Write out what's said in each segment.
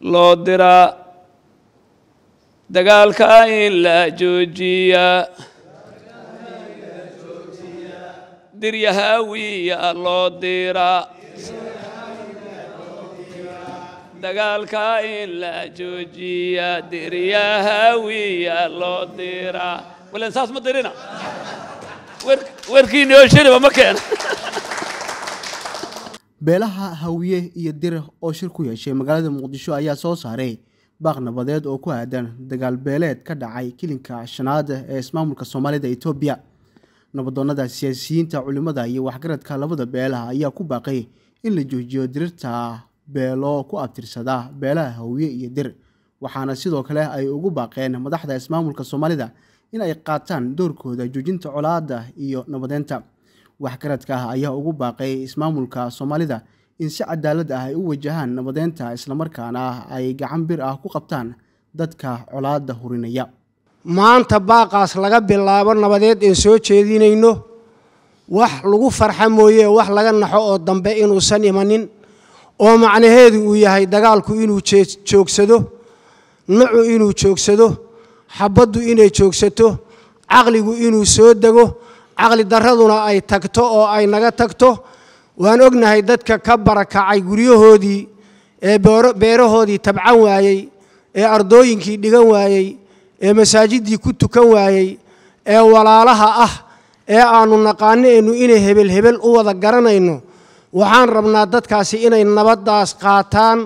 loo diraa dagaalka in la joojiyaa diryahaawiya loo diraa dagaalka in la joojiyaa diryahaawiya loo diraa walan saas ma dirina werkiinoo shaniba ma keena beelaha hawiye iyo dir oo shir ku yeeshay magaalada muqdisho ayaa soo saaray baaq nabadeed oo ku aadan dagaal beeleed ka dhacay kilinka shanaada ee ismaamulka soomaalida etoobiya nabadoonada siyaasiyiinta culimmada iyo waxgaradka labada beelaha ayaa ku baaqay in la joojiyo dirirta beelo ku abtirsada beelaha hawiye iyo dir waxaana sidoo kale ay ugu baaqeen madaxda ismaamulka soomaalida in ay qaataan doorkooda joojinta colaadda iyo nabadeenta waxgaradka ah ayaa ugu baaqay ismaamulka soomaalida in si cadaalad ah ay u wajahaan nabadeynta islamarkaana ay gacan bir ah ku qabtaan dadka colaadda hurinaya maanta baaqaas laga bilaabo nabadeed een soo jeedinayno wax lagu farxa mooye wax laga naxo oo dambe inuusan imanin oo macnaheedu uu yahay dagaalku inuu joogsado nacu inuu joogsado xabaddu inay joogsato caqligu inuu soo dego caqli daraduna ay tagto oo ay naga tagto waan ognahay dadka ka barakacay guryahoodii ee beerahoodii tabcan waayey ee ardooyinkii dhigan waayey ee masaajiddii ku tukan waayey ee walaalaha ah ee aannu naqaaneennu inay hebel hebel u wada garanayno waxaan rabnaa dadkaasi inay nabaddaas qaataan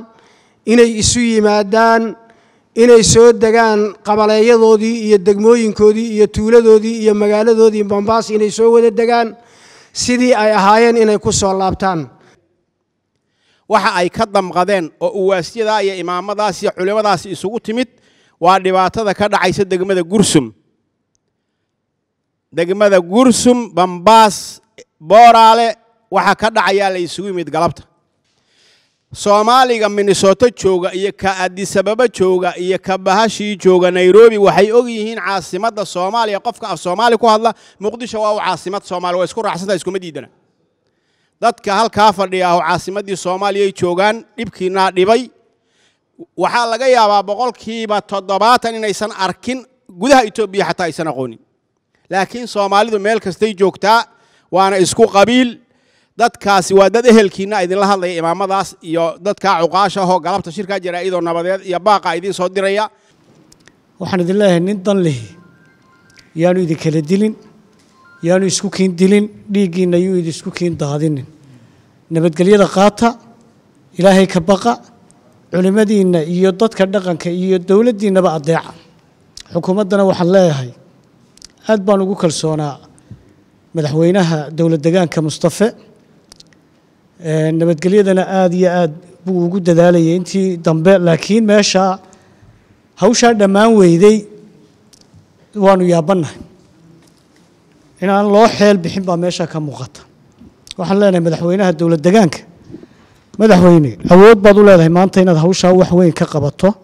inay isu yimaadaan inay soo degaan qabaleeyadoodii iyo degmooyinkoodii iyo tuuladoodii iyo magaaladoodii bambaas inay soo wada degaan sidii ay ahaayeen inay ku soo laabtaan waxa ay ka damqadeen oo uwaasyada iyo imaamadaas iyo culimmadaasi isugu timid waa dhibaatada ka dhacaysa degmada gursum degmada gursum bambaas booraale waxa ka dhacayaa la isugu yimid galabta soomaaliga minnesoto jooga iyo ka adisababa jooga iyo ka bahashii jooga nairobi waxay og yihiin caasimadda soomaaliya qofka af soomaali ku hadla muqdisho waa u caasimad soomaali waa isku raacsanta iskuma diidana dadka halkaa fadhiya aho caasimaddii soomaaliyay joogaan dhibkiinaa dhibay waxaa laga yaabaa boqolkiiba toddobaatan inaysan arkin gudaha etoobiya xataa aysan aqoonin laakiin soomaalidu meel kastay joogtaa waana isku qabiil dadkaasi waa dad ehelkiina idinla hadlaya imaamadaas iyo dadkaa cuqaasha ahoo galabta shirkaa jira iyadoo nabadeed iyo baaqa idiin soo diraya waxaan idin leeyahay nin dan leh yaanu idinkala dilin yaanu isku kiin dilin dhiiggiina yuu idisku kiin daadinin nabadgelyada qaata ilaahay ka baqa culimmadiinna iyo dadka dhaqanka iyo dowladdiinnaba addeeca xukuumaddana waxaan leeyahay aad baan ugu kalsoonaa madaxweynaha dowlad degaanka mustafe nabadgelyadana aada iyo aad buu ugu dadaalayay intii dambe laakiin meeshaa hawshaa dhammaan weyday waanu yaabannahay inaan loo xeel bixin baa meesha ka muuqata waxaan leenahay madaxweynaha dowlad degaanka madaxweyne awood baad u leedahay maanta inaad hawshaa wax weyn ka qabato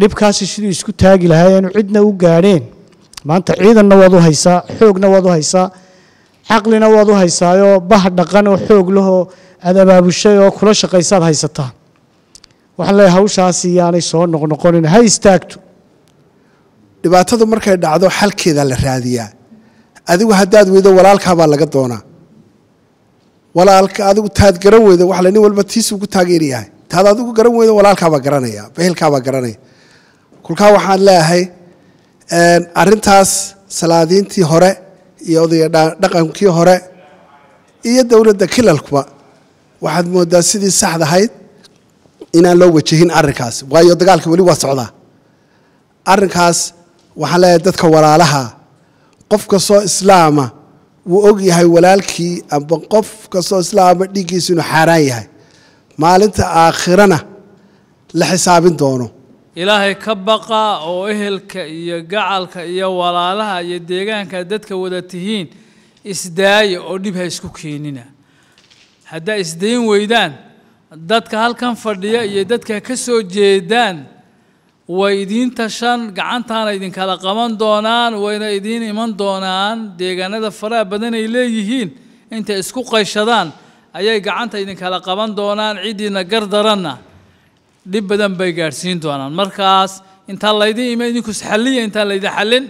dhibkaasi siduu isku taagi lahaa eanu cidna u gaadheen maanta ciidanna waad u haysaa xoogna waad u haysaa caqlina waad u haysaayoo bah dhaqan oo xoog lahoo aad abaabushay oo kula shaqaysaad haysataa waxaan leeyahay hawshaas iyaanay soo noqnoqonin ha istaagto dhibaatadu markay dhacdo xalkeedaa la raadiyaa adigu haddaad weydo walaalkaabaa laga doonaa walaalka adigu taad garan weydo waxaa nin walba tiisuu ku taageeri yahay taad adigu garan weydo walaalkaabaa garanaya bahilkaabaa garanaya kulkaa waxaan leeyahay arrintaas salaadiintii hore iyo dhaqankii hore iyo dowladda kilalkuba waxaad moodaa sidii saxda ahayd inaan loo wajahin arinkaas waayo dagaalka weli waa socdaa arrinkaas waxaan leeyahay dadka walaalaha qof kastoo islaama wuu og yahay walaalkii amba qof kastoo islaama dhiiggiisu inuu xaaraan yahay maalinta aakhirana la xisaabin doono ilaahay ka baqa oo ehelka iyo gacalka iyo walaalaha iyo deegaanka dadka wada tihiin isdaaya oo dhib ha isku keenina haddaa isdayin weydaan dadka halkan fadhiya iyo dadka ka soo jeedaan way idiin tashan gacantaana idinkala qaban doonaan wayna idiin iman doonaan deegaanada faraha badan ay leeyihiin intay isku qayshadaan ayay gacanta idinkala qaban doonaan ciddiina gardaranna dhib badan bay gaadhsiin doonaan markaas intaan laydin iman idinku isxalliya intaan laydin xallin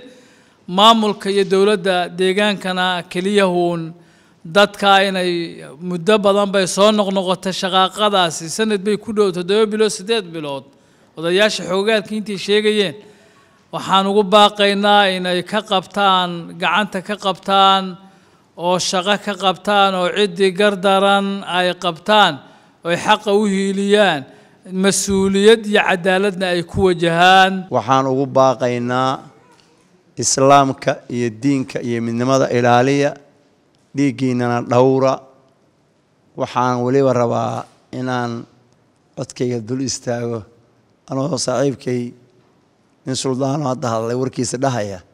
maamulka iyo dowladda deegaankana keliyahuun dadka inay muddo badan bay soo noqnoqotay shaqaaqadaasi sanad bay ku dhow toddoba bilood siddeed bilood odayaasha xoogaadka intay sheegayeen waxaan ugu baaqaynaa inay ka qabtaan gacanta ka qabtaan oo shaqo ka qabtaan oo ciddii gardaran ay qabtaan oy xaqa u hiiliyaan mas-uuliyad iyo cadaaladna ay ku wajahaan waxaan ugu baaqaynaa islaamka iyo diinka iyo midnimada ilaaliya dhiiggiinana dhowra waxaan weliba rabaa inaan codkayga dul istaago anoo saaxiibkay nin suldaano hadda hadlay warkiisa dhahaya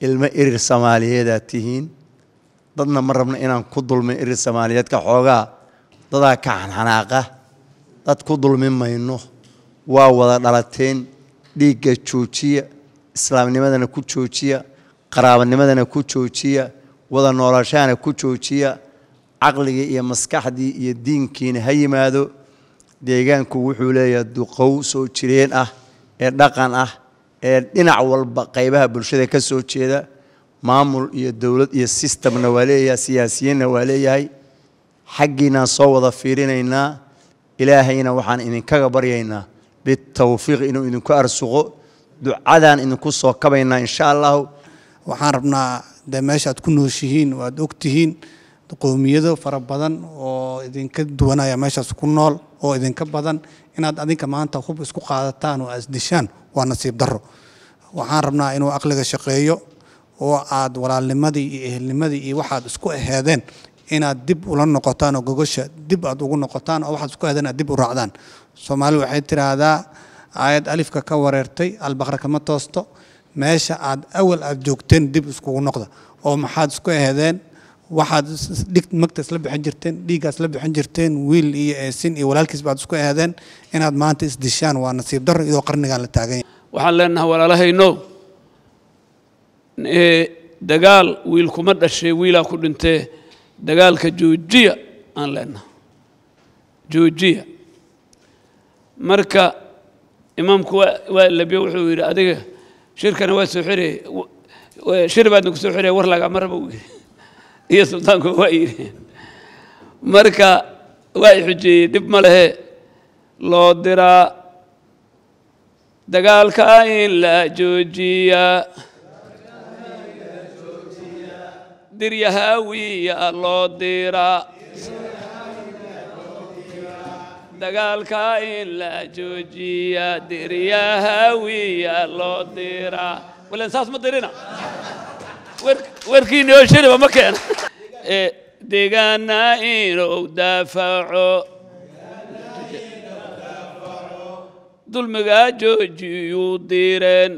ilmo irir soomaaliyeedaad tihiin dadna ma rabna inaan ku dulmay irir soomaaliyeedka xoogaa dadaa ka xanxanaaqa dad ku dulmi mayno waa wada dhalateen dhiigga joojiya islaamnimadana ku joojiya qaraabanimadana ku joojiya wada noolashahana ku joojiya caqligii iyo maskaxdii iyo diinkiina ha yimaado deegaanku wuxuu leeyahay duqow soo jireen ah ee dhaqan ah ee dhinac walba qaybaha bulshada ka soo jeeda maamul iyo dowlad iyo sistamna waa leeyahay siyaasiyiinna waa leeyahay xaggiinaan soo wada fiirinaynaa ilaahayna waxaan idinkaga baryaynaa bitawfiiq inuu idinku arsuqo ducadaan idinku soo kabaynaa insha allahu waxaan rabnaa dee meeshaad ku nooshihiin oo waad ogtihiin qoomiyado fara badan oo idinka duwanaya meeshaas ku nool oo idinka badan inaad adinka maanta hub isku qaadataan oo asdishaan waa nasiib daro waxaan rabnaa inuu aqliga shaqeeyo oo aad walaalnimadii iyo ehelnimadii iyo waxaad isku aheedeen inaad dib ula noqotaan oo gogosha dib aad ugu noqotaan oo waxaad isku aadan aad dib u raacdaan soomaali waxay tidhaahdaa aayad alifka ka wareertay albaqra kama toosto meesha aad awal aad joogteen dib iskugu noqda oo maxaad isku ahdeen waxaad dhig magta isla bixin jirteen dhiiggaa isla bixin jirteen wiil iyo eesin iyo walaalkiis baad isku ahdeen inaad maanta isdishaan waa nasiib darro iyadoo qarnigaan la taagan yahay waxaan leenahay walaalahaynow dagaal wiil kuma dhashay wiilaa ku dhintee dagaalka joojiya aan leenaha joojiya marka imaamku waa labiyo wuxuu yidhi adiga shirkana waa soo xiraya shir baadna ku soo xiraya war lagaa maraba u yidhi iyo suldaanku waa yidhi marka waa i xujeeyey dhib ma lehe loo diraa dagaalka in la joojiyaa diryahaawiya loo diraa dagaalka in la joojiya diryahaawiya loo diraa walan saas ma dirina warkiinio shiliba ma keena e, deegaana inuu daafaco dulmiga joojiyuu direen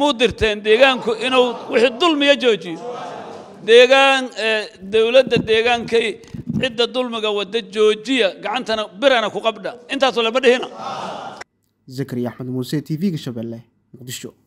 muu dirteen deegaanku inuu wixii dulmiya joojiyo deegaan eh, dawladda deegaankay cidda dulmiga wadda joojiya gacantana birana ku qabdha intaasoo la ma dhihina zakariya axmed muuse t v-ga shabeelle muqdisho